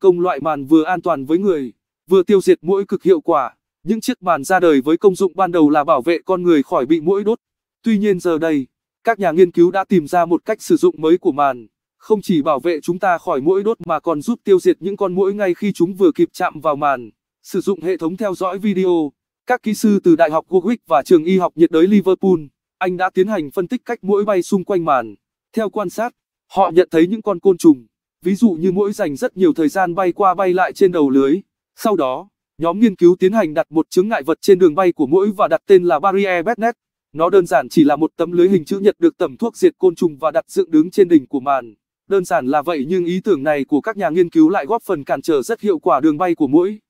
Công loại màn vừa an toàn với người, vừa tiêu diệt mũi cực hiệu quả. Những chiếc bàn ra đời với công dụng ban đầu là bảo vệ con người khỏi bị mũi đốt. Tuy nhiên giờ đây, các nhà nghiên cứu đã tìm ra một cách sử dụng mới của màn, không chỉ bảo vệ chúng ta khỏi mũi đốt mà còn giúp tiêu diệt những con mũi ngay khi chúng vừa kịp chạm vào màn. Sử dụng hệ thống theo dõi video, các kỹ sư từ Đại học Warwick và trường y học nhiệt đới Liverpool, Anh đã tiến hành phân tích cách mũi bay xung quanh màn. Theo quan sát, họ nhận thấy những con côn trùng ví dụ như mỗi dành rất nhiều thời gian bay qua bay lại trên đầu lưới. Sau đó, nhóm nghiên cứu tiến hành đặt một chứng ngại vật trên đường bay của mũi và đặt tên là barrier bednet. Nó đơn giản chỉ là một tấm lưới hình chữ nhật được tẩm thuốc diệt côn trùng và đặt dựng đứng trên đỉnh của màn. Đơn giản là vậy nhưng ý tưởng này của các nhà nghiên cứu lại góp phần cản trở rất hiệu quả đường bay của mũi.